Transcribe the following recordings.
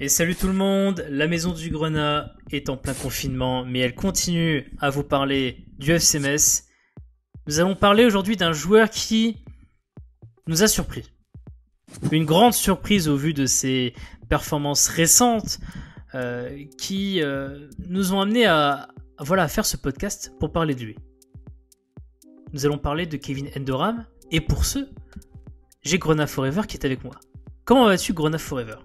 Et salut tout le monde, la maison du Grenat est en plein confinement, mais elle continue à vous parler du FCMS. Nous allons parler aujourd'hui d'un joueur qui nous a surpris. Une grande surprise au vu de ses performances récentes euh, qui euh, nous ont amené à, voilà, à faire ce podcast pour parler de lui. Nous allons parler de Kevin Endoram, et pour ce, j'ai Grenat Forever qui est avec moi. Comment vas-tu Grenat Forever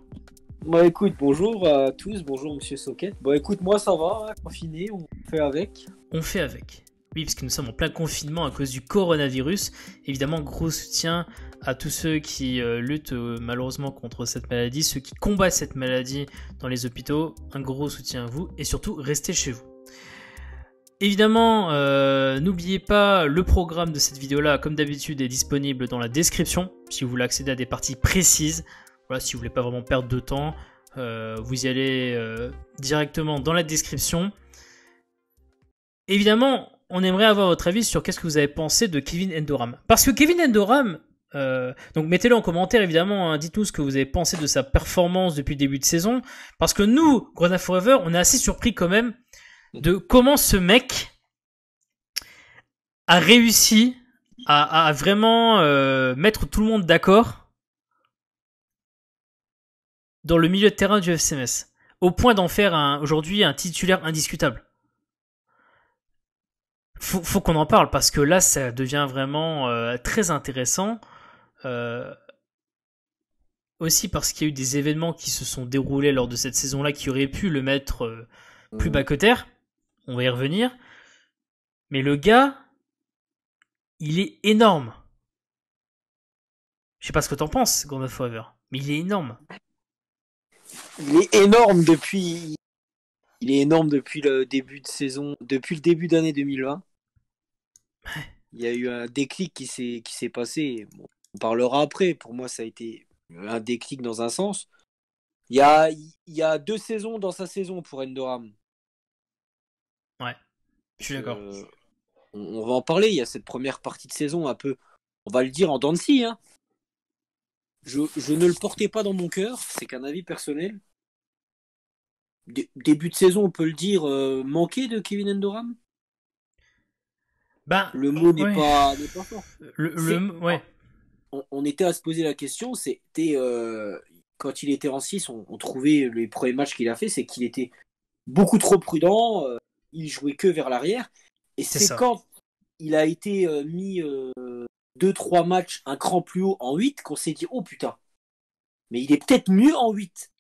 Bon bah, écoute, bonjour à tous, bonjour Monsieur Soquet Bon bah, écoute, moi ça va, hein, confiné, on fait avec. On fait avec. Oui, que nous sommes en plein confinement à cause du coronavirus. Évidemment, gros soutien à tous ceux qui euh, luttent euh, malheureusement contre cette maladie, ceux qui combattent cette maladie dans les hôpitaux. Un gros soutien à vous et surtout, restez chez vous. Évidemment, euh, n'oubliez pas, le programme de cette vidéo-là, comme d'habitude, est disponible dans la description si vous voulez accéder à des parties précises voilà, si vous voulez pas vraiment perdre de temps, euh, vous y allez euh, directement dans la description. Évidemment, on aimerait avoir votre avis sur qu'est-ce que vous avez pensé de Kevin Endoram. Parce que Kevin Endoram, euh, donc mettez-le en commentaire évidemment, hein, dites-nous ce que vous avez pensé de sa performance depuis le début de saison. Parce que nous, Grenade Forever, on est assez surpris quand même de comment ce mec a réussi à, vraiment mettre tout le monde d'accord dans le milieu de terrain du FCMS, au point d'en faire aujourd'hui un titulaire indiscutable. Faut, qu'on en parle parce que là, ça devient vraiment euh, très intéressant. Euh, aussi parce qu'il y a eu des événements qui se sont déroulés lors de cette saison-là qui auraient pu le mettre euh, plus mm. bas que terre. On va y revenir. Mais le gars, il est énorme. Je sais pas ce que t'en penses, God mais il est énorme il est énorme depuis. Il est énorme depuis le début de saison, depuis le début d'année 2020. Il y a eu un déclic qui s'est qui s'est passé. on parlera après. Pour moi, ça a été un déclic dans un sens. Il y a, y a deux saisons dans sa saison pour Endoram. Ouais, je suis d'accord. Euh, on, va en parler. Il y a cette première partie de saison un peu, on va le dire en dents de scie, hein je, ne le portais pas dans mon cœur, c'est qu'un avis personnel. début de saison, on peut le dire, euh, manqué de Kevin Endoram ben, Le mot n'est pas, fort. on, était à se poser la question, c'était euh, quand il était en 6, on, trouvait les premiers matchs qu'il a fait, c'est qu'il était beaucoup trop prudent, euh, il jouait que vers l'arrière. Et c'est quand il a été mis deux, trois matchs un cran plus haut en 8 qu'on s'est dit, oh putain, mais il est peut-être mieux en 8.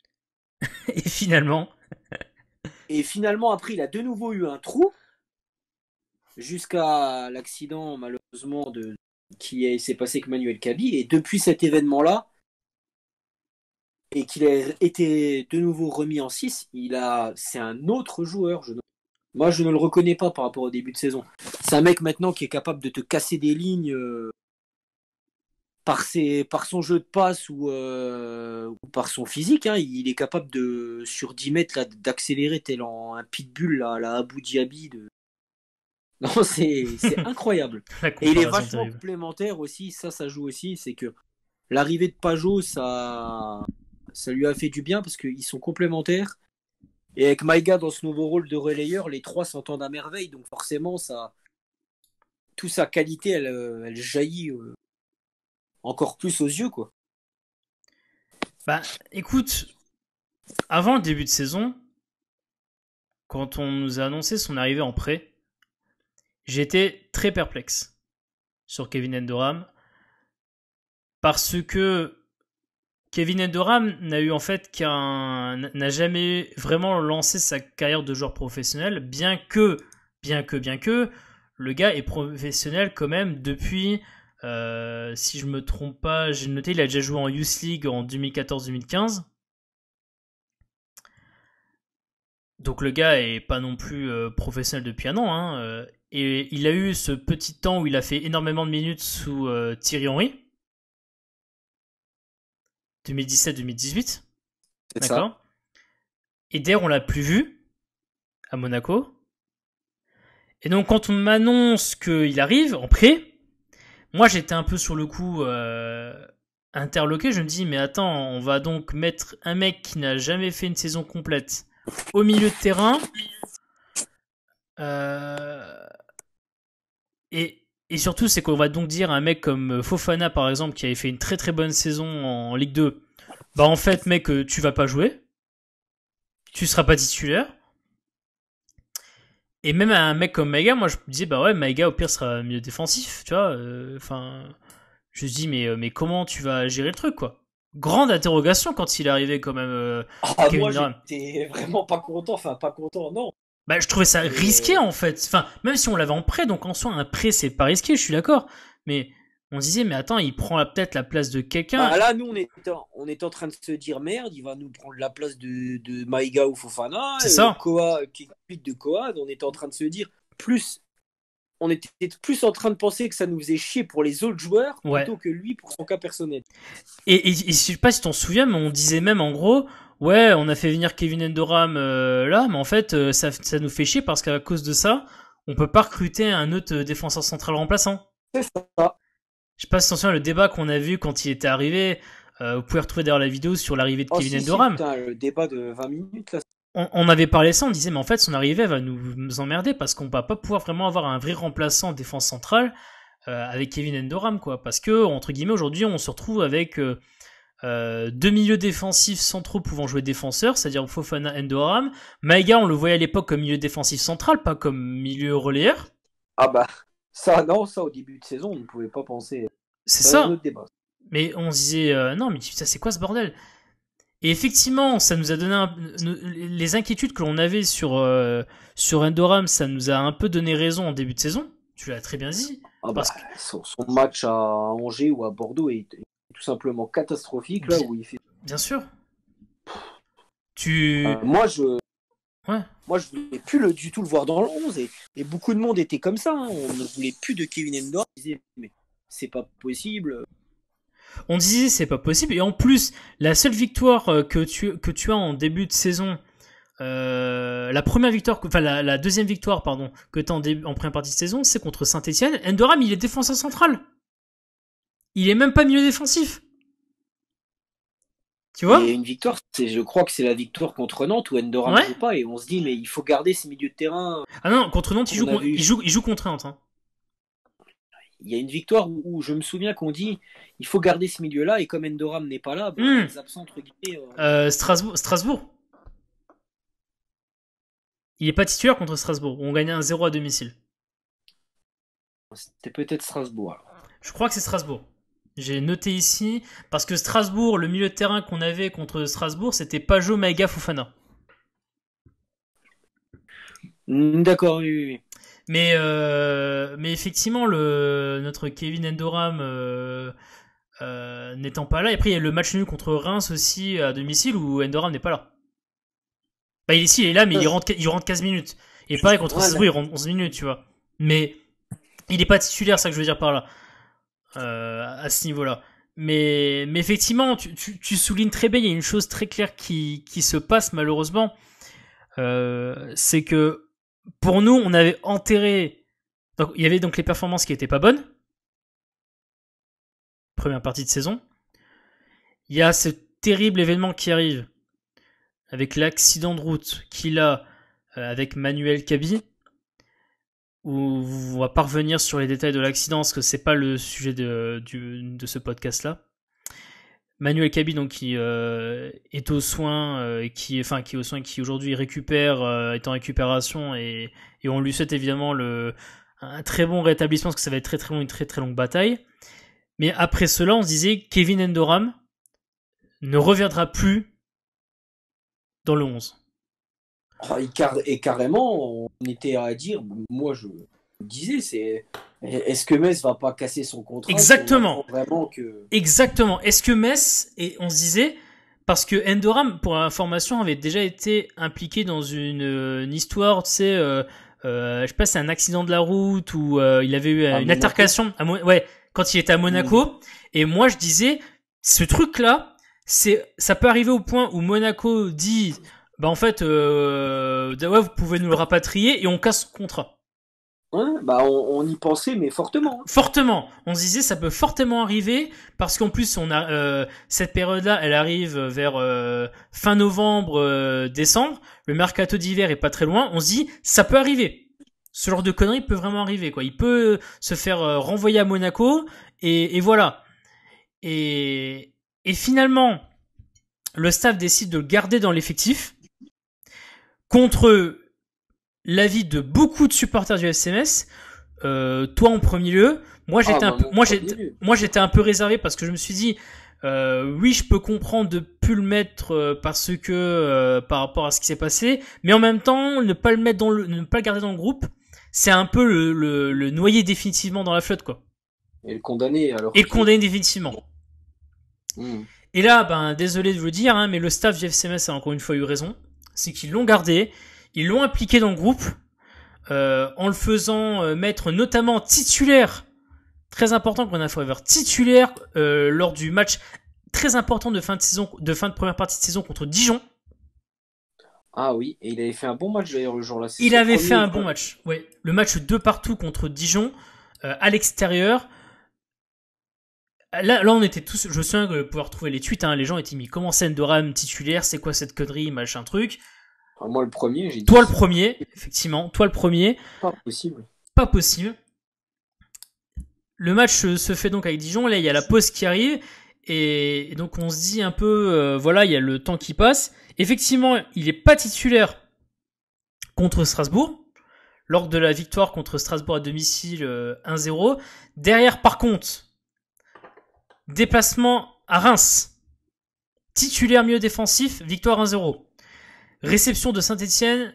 et finalement. et finalement, après, il a de nouveau eu un trou jusqu'à l'accident, malheureusement, de, qui s'est passé avec Manuel Cabi. Et depuis cet événement-là, et qu'il a été de nouveau remis en 6, il a, c'est un autre joueur. Je moi, je ne le reconnais pas par rapport au début de saison. C'est un mec maintenant qui est capable de te casser des lignes. Euh, par, ses, par son jeu de passe ou, euh, ou par son physique, hein, il est capable de, sur 10 mètres, là, d'accélérer tel en, un pitbull là, à la Abu Dhabi. De... Non, c'est, c'est incroyable. Et il est vachement complémentaire aussi, ça, ça joue aussi, c'est que l'arrivée de Pajot, ça, ça lui a fait du bien parce qu'ils sont complémentaires. Et avec Maïga dans ce nouveau rôle de relayeur, les trois s'entendent à merveille, donc forcément, ça, tout sa qualité, elle, euh, elle jaillit euh, encore plus aux yeux, quoi. Bah, écoute, avant le début de saison, quand on nous a annoncé son arrivée en prêt, j'étais très perplexe sur Kevin Endoram parce que Kevin Endoram n'a eu en fait qu'un n'a jamais vraiment lancé sa carrière de joueur professionnel bien que bien que bien que le gars est professionnel quand même depuis euh, si je me trompe pas, j'ai noté, il a déjà joué en Youth League en 2014-2015. Donc le gars est pas non plus euh, professionnel depuis un an. Hein, euh, et il a eu ce petit temps où il a fait énormément de minutes sous Thierry Henry. 2017-2018. D'accord. Et d'ailleurs, on l'a plus vu à Monaco. Et donc quand on m'annonce qu'il arrive en prêt, moi, j'étais un peu sur le coup euh, interloqué. Je me dis, mais attends, on va donc mettre un mec qui n'a jamais fait une saison complète au milieu de terrain. Euh, et, et, surtout, c'est qu'on va donc dire à un mec comme Fofana, par exemple, qui avait fait une très très bonne saison en Ligue 2, bah en fait, mec, euh, tu vas pas jouer. Tu seras pas titulaire. Et même un mec comme Maïga, moi je me disais, bah ouais, Maïga au pire sera mieux défensif, tu vois. Euh, enfin, je me dis, mais, euh, mais comment tu vas gérer le truc, quoi Grande interrogation quand il est arrivé, quand même. Euh, ah, moi j'étais vraiment pas content, enfin pas content, non. Bah, je trouvais ça risqué en fait. Enfin, même si on l'avait en prêt, donc en soi, un prêt c'est pas risqué, je suis d'accord. Mais on disait, mais attends, il prend peut-être la place de quelqu'un. Bah, là, nous, on est, en, train de se dire, merde, il va nous prendre la place de, de Maïga ou Fofana. C'est euh, ça. Koa, euh, qui est de Koa, on était en train de se dire, plus, on était plus en train de penser que ça nous faisait chier pour les autres joueurs plutôt que lui pour son cas personnel. Et, et, ne sais pas si t'en souviens, mais on disait même en gros, ouais, on a fait venir Kevin Endoram euh, là, mais en fait, ça, nous fait chier parce qu'à cause de ça, on peut pas recruter un autre défenseur central remplaçant. C'est ça. Je passe attention à le débat qu'on a vu quand il était arrivé. Euh, vous pouvez retrouver derrière la vidéo sur l'arrivée de oh, Kevin Endoram. le débat de 20 minutes On, avait parlé ça, on disait mais en fait son arrivée va nous, emmerder parce qu'on va pas pouvoir vraiment avoir un vrai remplaçant défense centrale euh, avec Kevin Endoram quoi. Parce que entre guillemets aujourd'hui on se retrouve avec euh, deux milieux défensifs centraux pouvant jouer défenseur, c'est-à-dire Fofana Endoram. Maïga on le voyait à l'époque comme milieu défensif central, pas comme milieu relayeur. Ah bah ça, non, ça, au début de saison, on ne pouvait pas penser. C'est ça. Mais on se disait, euh, non, mais ça c'est quoi ce bordel Et effectivement, ça nous a donné les inquiétudes que l'on avait sur, euh, sur Endoram, ça nous a un peu donné raison en début de saison. Tu l'as très bien dit. Ah bah, parce que... son, match à Angers ou à Bordeaux est, tout simplement catastrophique, là bien, où il fait. Bien sûr. tu... Euh, moi, je, moi, je voulais plus du tout le voir dans le 11. Et, beaucoup de monde était comme ça. Hein. On ne voulait plus de Kevin Endor. On disait, mais c'est pas possible. On disait, c'est pas possible. Et en plus, la seule victoire euh, que tu, que tu as en début de saison, euh, la première victoire, enfin la, deuxième victoire, pardon, que tu as en, première partie de saison, c'est contre Saint-Etienne. Endoram, il est défenseur central. Il est même pas milieu défensif. Il y a une victoire, je crois que c'est la victoire contre Nantes où Endoram ne joue pas et on se dit mais il faut garder ces milieux de terrain. Ah non, contre Nantes, il joue, il joue, il joue contre Nantes. Hein. Il y a une victoire où, je me souviens qu'on dit il faut garder ce milieu-là et comme Endoram n'est pas là, ben, hmm. les absents euh, euh, Strasbourg, Il n'est pas titulaire contre Strasbourg. On gagnait un 0 à domicile. C'était peut-être Strasbourg. Je crois que c'est Strasbourg. J'ai noté ici parce que Strasbourg, le milieu de terrain qu'on avait contre Strasbourg, c'était Pajot, Maïga, Fufana mm, D'accord, oui, oui, Mais, euh, mais effectivement, le, notre Kevin Endoram euh, euh, n'étant pas là, et après il y a le match nul contre Reims aussi à domicile où Endoram n'est pas là. Bah, il est ici, il est là, mais il ah. rentre, il rentre 15 minutes. Et pareil, contre Strasbourg, il rentre 11 minutes, tu vois. Mais il n'est pas titulaire, ça que je veux dire par là. Euh, à ce niveau-là. Mais, mais effectivement, tu, soulignes très bien, il y a une chose très claire qui, qui se passe malheureusement. Euh, c'est que pour nous, on avait enterré. Donc, il y avait donc les performances qui n'étaient pas bonnes. Première partie de saison. Il y a ce terrible événement qui arrive avec l'accident de route qu'il a euh, avec Manuel Cabi où on va parvenir sur les détails de l'accident, parce que c'est pas le sujet de, ce podcast-là. Manuel Cabi, donc, qui euh, est au soins, euh, qui, enfin, qui est aux soins, qui aujourd'hui récupère, euh, est en récupération, et, on lui souhaite évidemment le, un très bon rétablissement, parce que ça va être très très une très très longue bataille. Mais après cela, on se disait, Kevin Endoram ne reviendra plus dans le 11. Ah, et, carrément, on était à dire, moi je disais, c'est est-ce que Metz va pas casser son contrat Exactement. Vraiment que... Exactement. Est-ce que Metz, et on se disait, parce que Endoram, pour information, avait déjà été impliqué dans une, histoire, tu sais, euh, euh, je sais pas, c'est un accident de la route ou euh, il avait eu une altercation, ouais, quand il était à Monaco. Mmh. Et moi, je disais, ce truc-là, c'est, ça peut arriver au point où Monaco dit, bah en fait, euh, ouais, vous pouvez nous le rapatrier et on casse le contrat. Ouais bah on, on, y pensait, mais fortement. Hein. Fortement. On se disait, ça peut fortement arriver, parce qu'en plus, on a euh, cette période-là, elle arrive vers euh, fin novembre, euh, décembre. Le mercato d'hiver est pas très loin. On se dit, ça peut arriver. Ce genre de connerie peut vraiment arriver, quoi. Il peut se faire euh, renvoyer à Monaco, et, et voilà. Et, et finalement, le staff décide de le garder dans l'effectif contre l'avis de beaucoup de supporters du FCMS, euh, toi en premier lieu. Moi ah, j'étais bah, moi j'étais un peu réservé parce que je me suis dit euh, oui je peux comprendre de plus le mettre euh, parce que par rapport à ce qui s'est passé, mais en même temps ne pas le mettre dans le ne pas le garder dans le groupe, c'est un peu le, noyer définitivement dans la flotte quoi. Et le condamner alors. Et le condamner définitivement. Mmh. Et là ben désolé de vous le dire hein, mais le staff du FCMS a encore une fois eu raison c'est qu'ils l'ont gardé, ils l'ont impliqué dans le groupe, euh, en le faisant euh, mettre notamment titulaire, très important qu'on a titulaire euh, lors du match très important de fin de saison, de fin de première partie de saison contre Dijon. Ah oui, et il avait fait un bon match d'ailleurs le jour-là. Il avait fait un bon match, oui. Le match de partout contre Dijon, à l'extérieur. Là, on était tous. Je me souviens que pouvoir trouver les tweets. Hein. les gens étaient mis comment Sendoram titulaire C'est quoi cette connerie Machin truc. moi, le premier. J'ai toi, le premier, effectivement. Toi, le premier. Pas possible. Pas possible. Le match se fait donc avec Dijon. Là, il y a la pause qui arrive. Et, donc, on se dit un peu. Euh, voilà, il y a le temps qui passe. Effectivement, il n'est pas titulaire contre Strasbourg. Lors de la victoire contre Strasbourg à domicile 1-0. Euh, Derrière, par contre Déplacement à Reims. Titulaire milieu défensif, victoire 1-0. Réception de Saint-Etienne,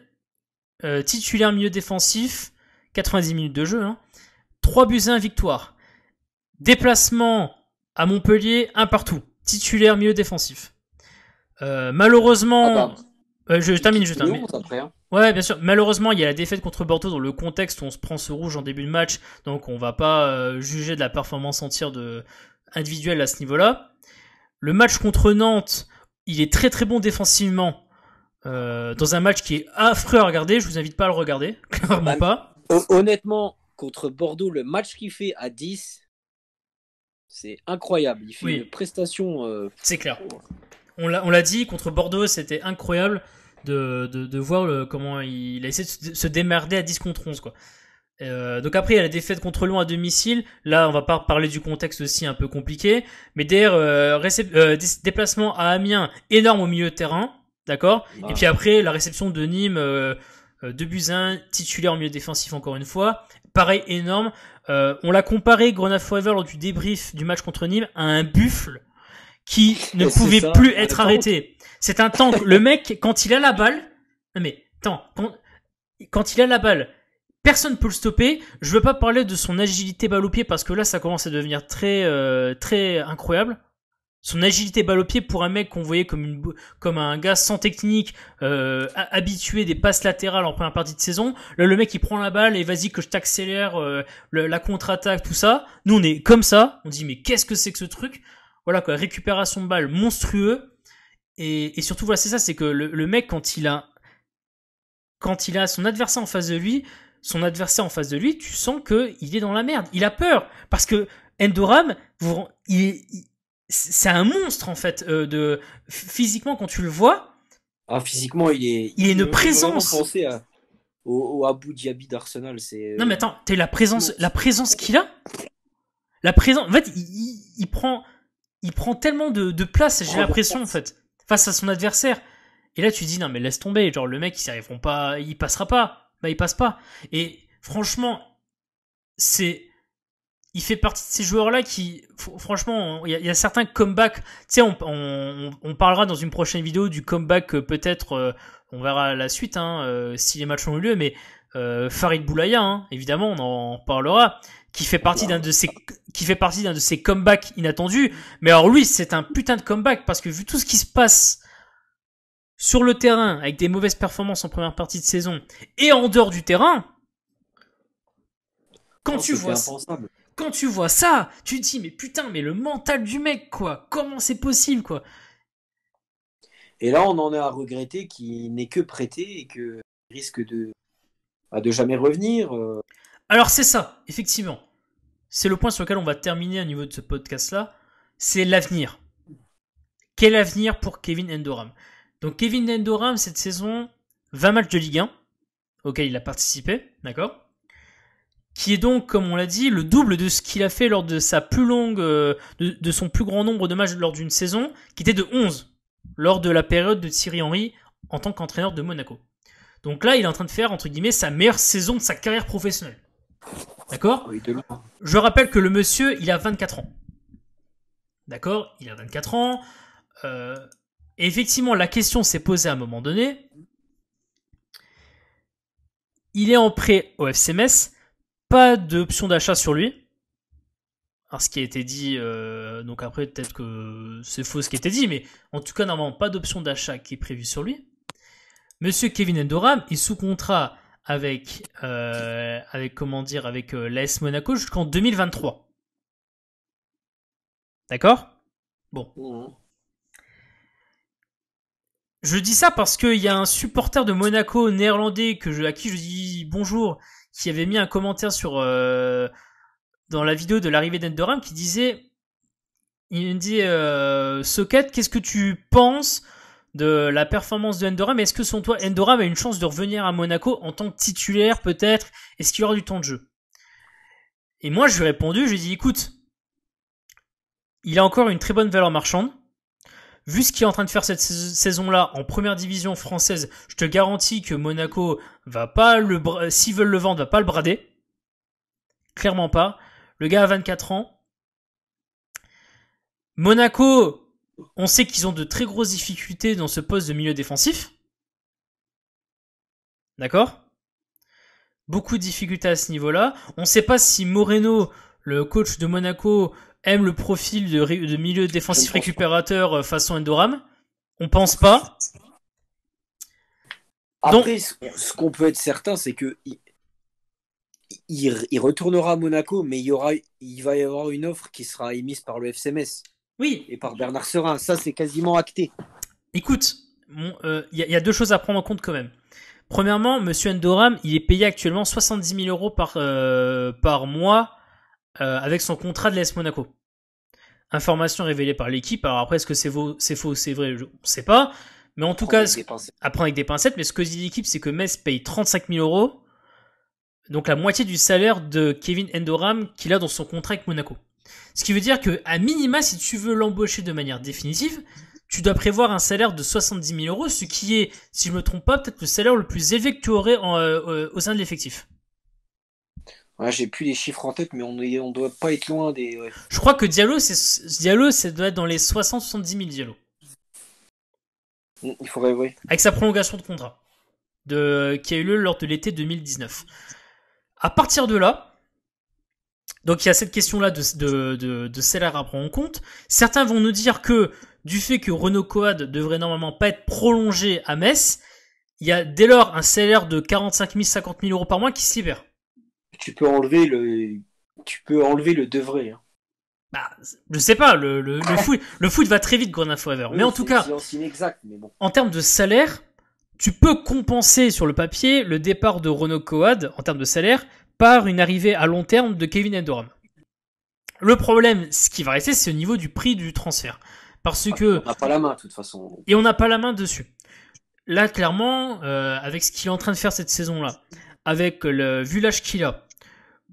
euh, titulaire milieu défensif, 90 minutes de jeu. 3 hein. buts 1, victoire. Déplacement à Montpellier, 1 partout. Titulaire milieu défensif. Euh, malheureusement... Ah, euh, je, termine, je termine. Hein. Ouais, bien sûr. Malheureusement, il y a la défaite contre Bordeaux dans le contexte où on se prend ce rouge en début de match, donc on va pas juger de la performance entière de, individuel à ce niveau-là. Le match contre Nantes, il est très très bon défensivement. Euh, dans un match qui est affreux à regarder, je vous invite pas à le regarder, bah, pas. Honnêtement, contre Bordeaux, le match qu'il fait à 10, c'est incroyable. Il fait une prestation. Euh, c'est clair. Hein. On l'a dit, contre Bordeaux, c'était incroyable de, de, voir le, comment il, a essayé de se démerder à 10 contre 11. Quoi. Euh, donc après, il y a la défaite contre Lyon à domicile. Là, on va pas parler du contexte aussi un peu compliqué. Mais derrière, euh, euh, déplacement à Amiens, énorme au milieu de terrain. D'accord ah. Et puis après, la réception de Nîmes, de Buzyn, titulaire au milieu défensif encore une fois. Pareil, énorme. on l'a comparé, Grenade Forever, lors du débrief du match contre Nîmes, à un buffle qui ne pouvait plus être arrêté. C'est un tank. Le mec, quand il a la balle... Non mais, attends, quand il a la balle Personne peut le stopper. Je veux pas parler de son agilité balle au pied parce que là, ça commence à devenir très, euh, très incroyable. Son agilité balle au pied pour un mec qu'on voyait comme, une, comme un gars sans technique, euh, habitué des passes latérales en première partie de saison. Là, le mec, il prend la balle et vas-y que je t'accélère euh, la contre-attaque, tout ça. Nous, on est comme ça. On dit, mais qu'est-ce que c'est que ce truc Voilà, quoi, récupération de balle monstrueux. Et, surtout, voilà, c'est ça, c'est que le, le, mec, quand il a quand il a son adversaire en face de lui, son adversaire en face de lui, tu sens que il est dans la merde. Il a peur parce que Endoram, c'est un monstre en fait euh, de physiquement quand tu le vois. Ah physiquement il est. Il, est une présence. Penser à, au, au, Abu Dhabi d'Arsenal c'est. Euh, non mais attends, t'es la présence, la présence qu'il a, la présence. En fait, il, prend, il prend tellement de, place. J'ai l'impression en fait face à son adversaire. Et là tu dis non mais laisse tomber, genre le mec ils arriveront pas, il passera pas bah il passe pas. Et franchement, c'est il fait partie de ces joueurs-là qui, franchement, il y, a certains comebacks. Tu sais, on, on, parlera dans une prochaine vidéo du comeback, euh, peut-être, euh, on verra la suite, hein, euh, si les matchs ont eu lieu, mais Farid Boulaya, hein, évidemment, on en parlera, qui fait partie d'un de ces, qui fait partie d'un de ces comebacks inattendus. Mais alors lui, c'est un putain de comeback parce que vu tout ce qui se passe sur le terrain avec des mauvaises performances en première partie de saison et en dehors du terrain, quand tu vois ça, quand tu vois ça, tu te dis mais putain, mais le mental du mec quoi, comment c'est possible quoi Et là, on en a à regretter qu'il n'est que prêté et qu'il risque de bah, de jamais revenir. Euh. Alors c'est ça, effectivement. C'est le point sur lequel on va terminer au niveau de ce podcast là, c'est l'avenir. Quel avenir pour Kevin Endoram donc Kevin Dendoram, cette saison, 20 matchs de Ligue 1, auxquels il a participé, d'accord qui est donc, comme on l'a dit, le double de ce qu'il a fait lors de sa plus longue, euh, de, son plus grand nombre de matchs lors d'une saison, qui était de 11, lors de la période de Thierry Henry en tant qu'entraîneur de Monaco. Donc là, il est en train de faire, entre guillemets, sa meilleure saison de sa carrière professionnelle. D'accord Je rappelle que le monsieur, il a 24 ans. D'accord Il a 24 ans. Euh, et effectivement, la question s'est posée à un moment donné. Il est en prêt au FCMS, pas d'option d'achat sur lui. Alors, ce qui a été dit, euh, donc après, peut-être que c'est faux ce qui a été dit, mais en tout cas, normalement, pas d'option d'achat qui est prévue sur lui. Monsieur Kevin Endoram est sous contrat avec, euh, avec comment dire, avec euh, l'AS Monaco jusqu'en 2023. D'accord Bon. Mmh. Je dis ça parce qu'il y a un supporter de Monaco néerlandais que je, à qui je dis bonjour, qui avait mis un commentaire sur euh, dans la vidéo de l'arrivée d'Endoram qui disait, il me dit, euh, Socket, qu'est-ce que tu penses de la performance de Endoram Est-ce que son toi, Endoram a une chance de revenir à Monaco en tant que titulaire peut-être Est-ce qu'il aura du temps de jeu Et moi, je lui ai répondu, je lui ai dit, écoute, il a encore une très bonne valeur marchande vu ce qu'il est en train de faire cette saison-là en première division française, je te garantis que Monaco va pas le, euh, s'ils veulent le vendre, va pas le brader. Clairement pas. Le gars a 24 ans. Monaco, on sait qu'ils ont de très grosses difficultés dans ce poste de milieu défensif. D'accord Beaucoup de difficultés à ce niveau-là. On ne sait pas si Moreno, le coach de Monaco, aime le profil de, de milieu défensif récupérateur euh, façon Endoram. On pense pas. Après, Donc, ce qu'on peut être certain, c'est que il, retournera à Monaco, mais il, y aura, il va y avoir une offre qui sera émise par le FCMS. Oui. Et par Bernard Serin. Ça, c'est quasiment acté. Écoute, il euh, y, a deux choses à prendre en compte quand même. Premièrement, Monsieur Endoram, il est payé actuellement 70 000 euros par, euh, par mois euh, avec son contrat de l'AS Monaco. Information révélée par l'équipe. Alors après, est-ce que c'est faux, c'est vrai, je ne sais pas. Mais en tout cas, apprends avec des pincettes, mais ce que dit l'équipe, c'est que Metz paye 35 000 euros, donc la moitié du salaire de Kevin Endoram qu'il a dans son contrat avec Monaco. Ce qui veut dire que, à minima, si tu veux l'embaucher de manière définitive, tu dois prévoir un salaire de 70 000 euros, ce qui est, si je ne me trompe pas, peut-être le salaire le plus élevé que tu aurais euh, euh, au sein de l'effectif j'ai plus les chiffres en tête, mais on ne on doit pas être loin des. Je crois que Diallo, c'est ça doit être dans les 60-70 000 Diallo. Mm, il faudrait, oui. Avec sa prolongation de contrat, de... qui a eu lieu lors de l'été 2019. À partir de là, donc il y a cette question-là de, de, salaire à prendre en compte. Certains vont nous dire que du fait que Renault Coad devrait normalement pas être prolongé à Metz, il y a dès lors un salaire de 45 000, 50 000 euros par mois qui se libère tu peux enlever le, tu peux enlever le de hein. bah, je sais pas, le, le, le, foot, va très vite, Grenade Forever. mais en tout cas, en termes de salaire, tu peux compenser sur le papier le départ de renault Coad en termes de salaire par une arrivée à long terme de Kevin Endorham. Le problème, ce qui va rester, c'est au niveau du prix du transfert. Parce ah, que. On n'a pas la main, de toute façon. Et on n'a pas la main dessus. Là, clairement, euh, avec ce qu'il est en train de faire cette saison-là, avec le vu qu'il a,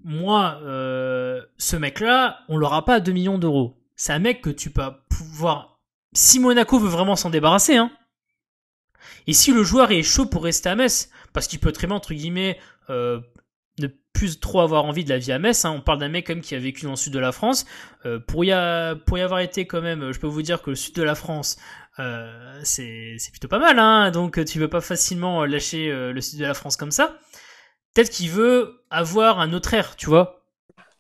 moi, euh, ce mec-là, on l'aura pas à 2 millions d'euros. C'est un mec que tu peux pouvoir. Si Monaco veut vraiment s'en débarrasser, hein. Et si le joueur est chaud pour rester à Metz, parce qu'il peut très bien, entre guillemets, euh, ne plus trop avoir envie de la vie à Metz, hein. on parle d'un mec comme qui a vécu dans le sud de la France. Euh, pour, y avoir été quand même, je peux vous dire que le sud de la France, c'est plutôt pas mal, hein. donc tu ne veux pas facilement lâcher le sud de la France comme ça peut-être qu'il veut avoir un autre air, tu vois.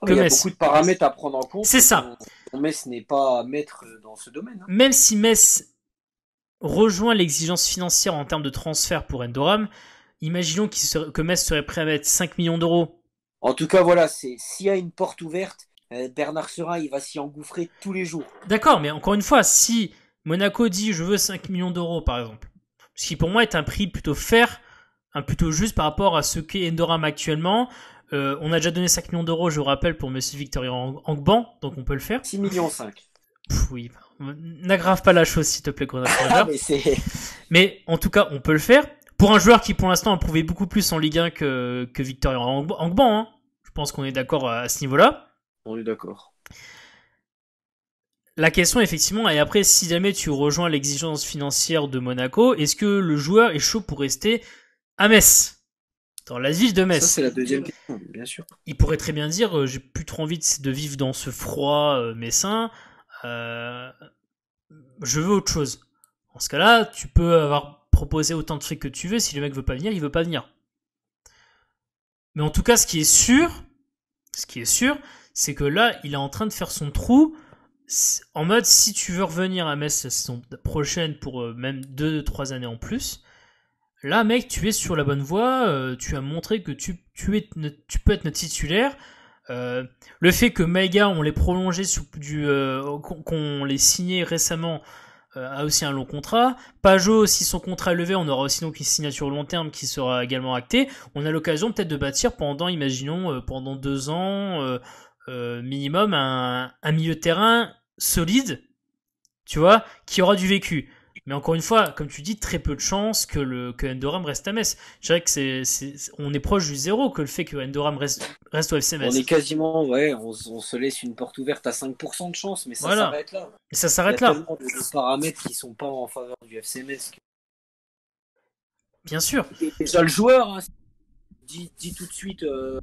Que Il y a beaucoup de paramètres à prendre en compte. C'est ça. Metz n'est pas mettre euh, dans ce domaine. Hein. Même si Metz rejoint l'exigence financière en termes de transfert pour Endoram, imaginons que Metz serait prêt à mettre 5 millions d'euros. En tout cas, voilà, s'il y a une porte ouverte, euh, Bernard Serin, il va s'y engouffrer tous les jours. D'accord, mais encore une fois, si Monaco dit je veux 5 millions d'euros, par exemple, ce qui pour moi est un prix plutôt fair Hein, plutôt juste par rapport à ce qu'est Endoram actuellement. Euh, on a déjà donné 5 millions d'euros, je vous rappelle, pour Monsieur Victorien Angban, donc on peut le faire. 6 millions 5. oui, n'aggrave pas la chose, s'il te plaît, mais, en tout cas, on peut le faire. Pour un joueur qui, pour l'instant, a prouvé beaucoup plus en Ligue 1 que, que Victorien Angban, hein. je pense qu'on est d'accord à ce niveau-là. On est d'accord. La question, effectivement, et après, si jamais tu rejoins l'exigence financière de Monaco, est-ce que le joueur est chaud pour rester à Metz, dans la ville de Metz. Ça, c'est la deuxième question, bien sûr. Il pourrait très bien dire euh, j'ai plus trop envie de, vivre dans ce froid euh, euh je veux autre chose. En ce cas-là, tu peux avoir proposé autant de trucs que tu veux, si le mec veut pas venir, il veut pas venir. Mais en tout cas, ce qui est sûr, ce qui est sûr, c'est que là, il est en train de faire son trou en mode si tu veux revenir à Metz la saison prochaine pour euh, même 2-3 années en plus, là, mec, tu es sur la bonne voie, euh, tu as montré que tu, tu, es, tu peux être notre titulaire. Euh, le fait que Maïga, on l'ait prolongé, euh, qu'on l'ait signé récemment, a aussi un long contrat. Pajot, si son contrat est levé, on aura aussi une signature long terme qui sera également actée. On a l'occasion peut-être de bâtir pendant, imaginons, pendant deux ans minimum, un, un milieu de terrain solide, tu vois, qui aura du vécu. Mais encore une fois, comme tu dis, très peu de chances que, le, que Endoram reste à Metz. Je dirais que c'est, on est proche du zéro que le fait que Endoram reste, reste au FC Metz. On est quasiment, ouais, on, se laisse une porte ouverte à 5% de chance, mais ça s'arrête là. Et ça s'arrête là. Il y de paramètres qui sont pas en faveur du FC Metz. Bien sûr. Et déjà le joueur hein, dit, dit, tout de suite euh,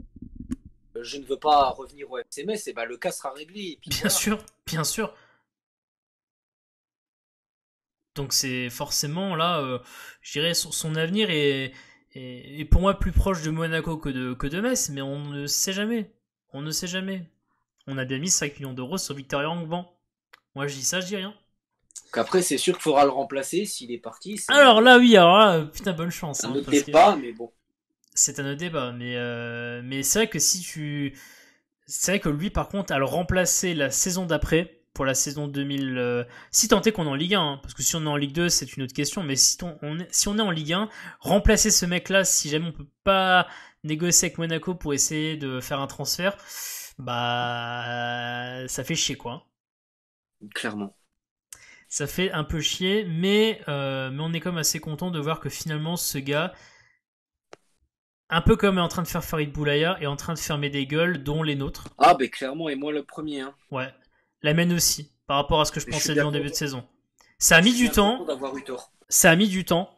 je ne veux pas revenir au FC Metz, et ben le cas sera réglé. bien sûr, bien sûr. Donc c'est forcément là, euh, je dirais, son, avenir est, pour moi plus proche de Monaco que de, que de Metz, mais on ne sait jamais. On ne sait jamais. On a bien mis 5 millions d'euros sur Victoria Angban. Moi je dis ça, je dis rien. qu'après après, c'est sûr qu'il faudra le remplacer s'il est parti. Alors là, oui, alors là, putain, bonne chance. C'est un hein, débat, mais bon. C'est un autre débat, mais, euh, mais c'est vrai que si tu. C'est vrai que lui, par contre, à le remplacer la saison d'après, pour la saison 2000, euh, si tant est qu'on est en Ligue 1, hein, parce que si on est en Ligue 2, c'est une autre question, mais si on, si on est en Ligue 1, remplacer ce mec-là, si jamais on peut pas négocier avec Monaco pour essayer de faire un transfert, bah, ça fait chier, quoi. Clairement. Ça fait un peu chier, mais, euh, mais on est quand même assez content de voir que finalement, ce gars, un peu comme est en train de faire Farid Boulaya, est en train de fermer des gueules, dont les nôtres. Ah, ben clairement, et moi le premier. Hein. Ouais l'amène aussi, par rapport à ce que je pensais devant début de saison. Ça a mis du temps. Ça a mis du temps.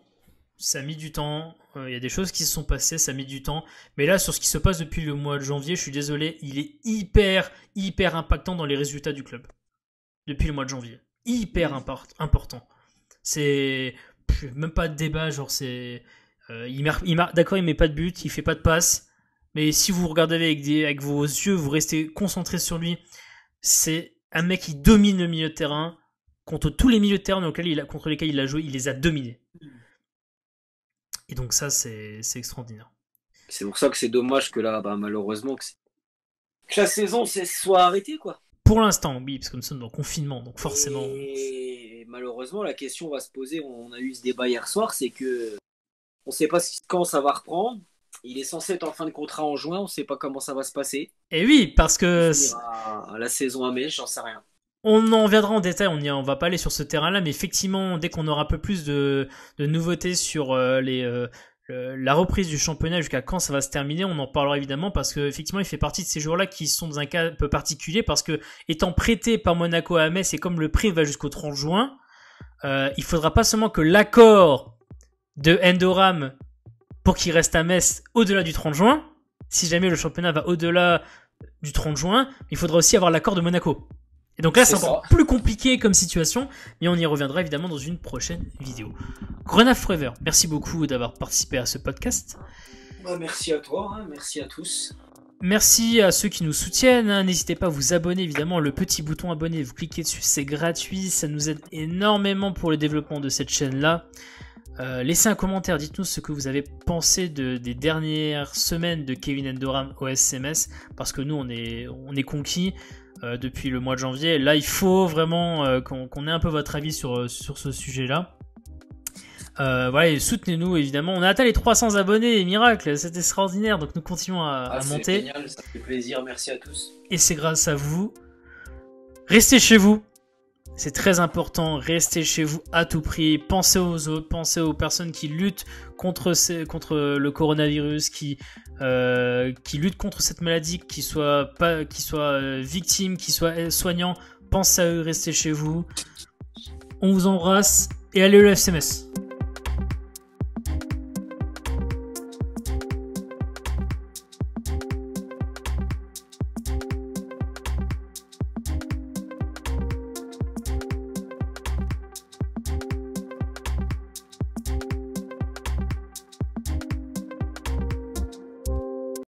Ça a mis du temps. Il y a des choses qui se sont passées, ça a mis du temps. Mais là, sur ce qui se passe depuis le mois de janvier, je suis désolé, il est hyper, hyper impactant dans les résultats du club. Depuis le mois de janvier. Hyper important. C'est même pas de débat, genre c'est. Euh, il ne D'accord, il met pas de but, il fait pas de passe. Mais si vous regardez avec, des... avec vos yeux, vous restez concentré sur lui, c'est un mec qui domine le milieu de terrain contre tous les milieux de terrain il contre lesquels il a joué, il les a dominés. Et donc ça, c'est extraordinaire. C'est pour ça que c'est dommage que là, bah, malheureusement, que, la saison soit arrêtée, quoi. Pour l'instant, oui, parce que nous sommes dans le confinement, donc forcément. malheureusement, la question va se poser. On a eu ce débat hier soir, c'est que on ne sait pas quand ça va reprendre. Il est censé être en fin de contrat en juin, on ne sait pas comment ça va se passer. Et eh oui, parce que. la saison à mai, j'en sais rien. On en viendra en détail, on ne on va pas aller sur ce terrain-là, mais effectivement, dès qu'on aura un peu plus de, nouveautés sur euh, euh, la reprise du championnat, jusqu'à quand ça va se terminer, on en parlera évidemment, parce qu'effectivement, il fait partie de ces jours là qui sont dans un cas un peu particulier, parce que étant prêté par Monaco à Metz, et comme le prix va jusqu'au 30 juin, euh, il faudra pas seulement que l'accord de Endoram pour qu'il reste à Metz au-delà du 30 juin. Si jamais le championnat va au-delà du 30 juin, il faudra aussi avoir l'accord de Monaco. Et donc là, c'est encore plus compliqué comme situation, mais on y reviendra évidemment dans une prochaine vidéo. Grenade Forever, merci beaucoup d'avoir participé à ce podcast. Bah, merci à toi, hein, merci à tous. Merci à ceux qui nous soutiennent. Hein. N'hésitez pas à vous abonner, évidemment. Le petit bouton abonner, vous cliquez dessus, c'est gratuit. Ça nous aide énormément pour le développement de cette chaîne-là. Euh, laissez un commentaire, dites-nous ce que vous avez pensé des dernières semaines de Kevin Endoram au SMS, parce que nous on est, conquis euh, depuis le mois de janvier. Là il faut vraiment euh, qu'on ait un peu votre avis sur, ce sujet-là. voilà, soutenez-nous évidemment. On a atteint les 300 abonnés, miracle, c'est extraordinaire, donc nous continuons à, ah, c'est monter. Génial, ça fait plaisir, merci à tous. Et c'est grâce à vous. Restez chez vous. C'est très important, restez chez vous à tout prix, pensez aux autres, pensez aux personnes qui luttent contre, contre le coronavirus, euh, qui, luttent contre cette maladie, qui soient, pas, qui soit euh, victimes, qui soient euh, soignants, pensez à eux, restez chez vous. On vous embrasse et allez au FMS.